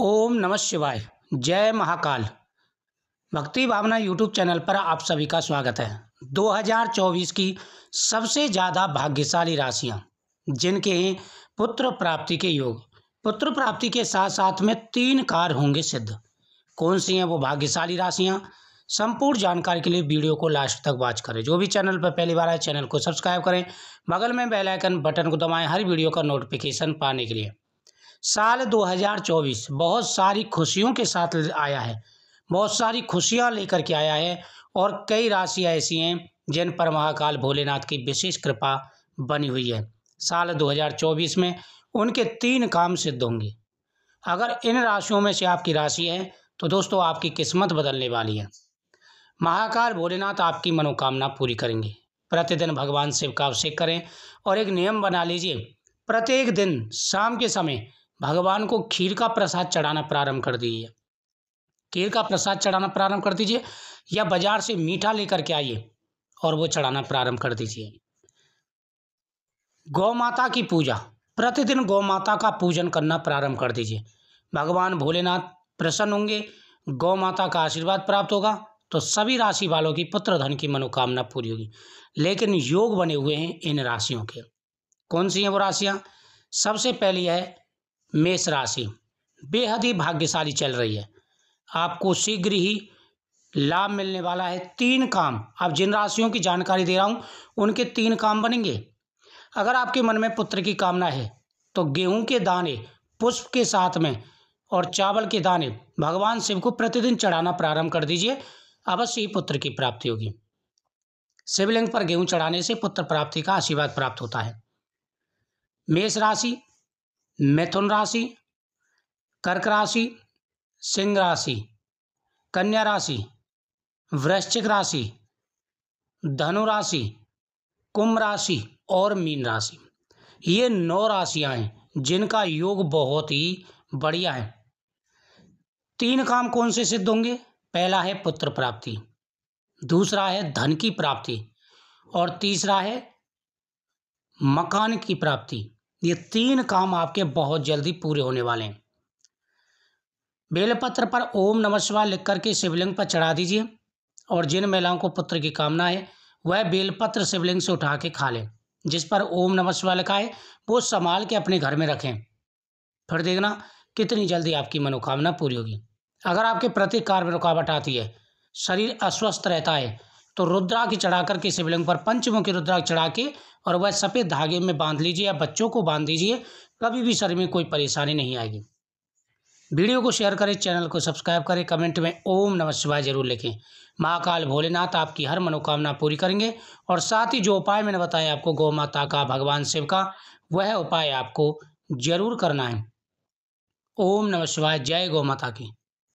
ओम नमः शिवाय जय महाकाल भक्ति भावना यूट्यूब चैनल पर आप सभी का स्वागत है 2024 की सबसे ज़्यादा भाग्यशाली राशियां जिनके हैं पुत्र प्राप्ति के योग पुत्र प्राप्ति के साथ साथ में तीन कार होंगे सिद्ध कौन सी हैं वो भाग्यशाली राशियां संपूर्ण जानकारी के लिए वीडियो को लास्ट तक वॉच करें जो भी चैनल पर पहली बार आए चैनल को सब्सक्राइब करें बगल में बेलाइकन बटन को दबाएं हर वीडियो का नोटिफिकेशन पाने के लिए साल 2024 बहुत सारी खुशियों के साथ आया है बहुत सारी खुशियां लेकर के आया है और कई राशियां ऐसी हैं जिन पर महाकाल भोलेनाथ की विशेष कृपा बनी हुई है साल 2024 में उनके तीन काम सिद्ध होंगे अगर इन राशियों में से आपकी राशि है तो दोस्तों आपकी किस्मत बदलने वाली है महाकाल भोलेनाथ आपकी मनोकामना पूरी करेंगे प्रतिदिन भगवान शिव का अभिषेक करें और एक नियम बना लीजिए प्रत्येक दिन शाम के समय भगवान को खीर का प्रसाद चढ़ाना प्रारंभ कर दीजिए खीर का प्रसाद चढ़ाना प्रारंभ कर दीजिए या बाजार से मीठा लेकर के आइए और वो चढ़ाना प्रारंभ कर दीजिए गौ माता की पूजा प्रतिदिन गौ माता का पूजन करना प्रारंभ कर दीजिए भगवान भोलेनाथ प्रसन्न होंगे गौ माता का आशीर्वाद प्राप्त होगा तो सभी राशि वालों की पुत्र धन की मनोकामना पूरी होगी लेकिन योग बने हुए हैं इन राशियों के कौन सी हैं वो राशियाँ सबसे पहली है मेष राशि बेहद ही भाग्यशाली चल रही है आपको शीघ्र ही लाभ मिलने वाला है तीन काम आप जिन राशियों की जानकारी दे रहा हूँ उनके तीन काम बनेंगे अगर आपके मन में पुत्र की कामना है तो गेहूं के दाने पुष्प के साथ में और चावल के दाने भगवान शिव को प्रतिदिन चढ़ाना प्रारंभ कर दीजिए अवश्य ही पुत्र की प्राप्ति होगी शिवलिंग पर गेहूं चढ़ाने से पुत्र प्राप्ति का आशीर्वाद प्राप्त होता है मेष राशि मिथुन राशि कर्क राशि सिंह राशि कन्या राशि वृश्चिक राशि धनु राशि कुंभ राशि और मीन राशि ये नौ राशियां हैं जिनका योग बहुत ही बढ़िया है तीन काम कौन से सिद्ध होंगे पहला है पुत्र प्राप्ति दूसरा है धन की प्राप्ति और तीसरा है मकान की प्राप्ति ये तीन काम आपके बहुत जल्दी पूरे होने वाले हैं बेलपत्र पर ओम नमः शिवाय लिख करके शिवलिंग पर चढ़ा दीजिए और जिन महिलाओं को पुत्र की कामना है वह बेलपत्र शिवलिंग से उठा के खा लें जिस पर ओम नमः शिवाय लिखा है वो संभाल के अपने घर में रखें फिर देखना कितनी जल्दी आपकी मनोकामना पूरी होगी अगर आपके प्रति कार्य में रुकावट आती है शरीर अस्वस्थ रहता है तो रुद्राक्ष चढ़ा करके शिवलिंग पर पंचमुखी रुद्राक्ष चढ़ा के और वह सफ़ेद धागे में बांध लीजिए या बच्चों को बांध दीजिए कभी भी शरीर में कोई परेशानी नहीं आएगी वीडियो को शेयर करें चैनल को सब्सक्राइब करें कमेंट में ओम नमः शिवाय जरूर लिखें महाकाल भोलेनाथ आपकी हर मनोकामना पूरी करेंगे और साथ ही जो उपाय मैंने बताया आपको गौ माता का भगवान शिव का वह उपाय आपको जरूर करना है ओम नमः शिवाय जय गौ माता की